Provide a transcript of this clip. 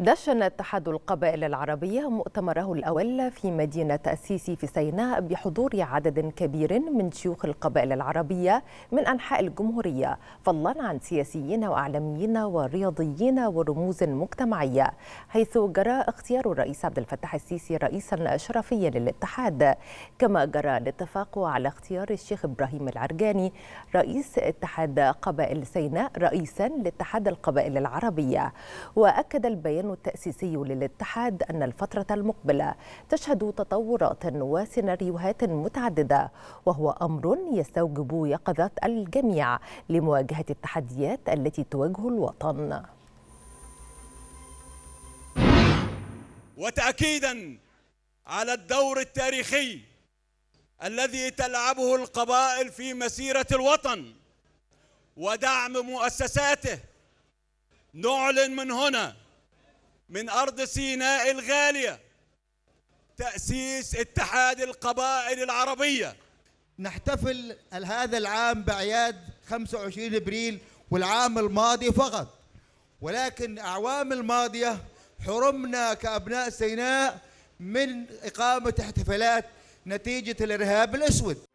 دشن اتحاد القبائل العربية مؤتمره الأول في مدينة السيسي في سيناء بحضور عدد كبير من شيوخ القبائل العربية من أنحاء الجمهورية فضلا عن سياسيين وأعلاميين ورياضيين ورموز مجتمعية حيث جرى اختيار الرئيس عبد الفتاح السيسي رئيسا شرفيا للاتحاد كما جرى الاتفاق على اختيار الشيخ إبراهيم العرجاني رئيس اتحاد قبائل سيناء رئيسا لاتحاد القبائل العربية وأكد البيان التأسيسي للاتحاد أن الفترة المقبلة تشهد تطورات وسيناريوهات متعددة وهو أمر يستوجب يقظة الجميع لمواجهة التحديات التي تواجه الوطن وتأكيدا على الدور التاريخي الذي تلعبه القبائل في مسيرة الوطن ودعم مؤسساته نعلن من هنا من أرض سيناء الغالية تأسيس اتحاد القبائل العربية نحتفل هذا العام بأعياد 25 ابريل والعام الماضي فقط ولكن اعوام الماضيه حرمنا كابناء سيناء من اقامه احتفالات نتيجه الارهاب الاسود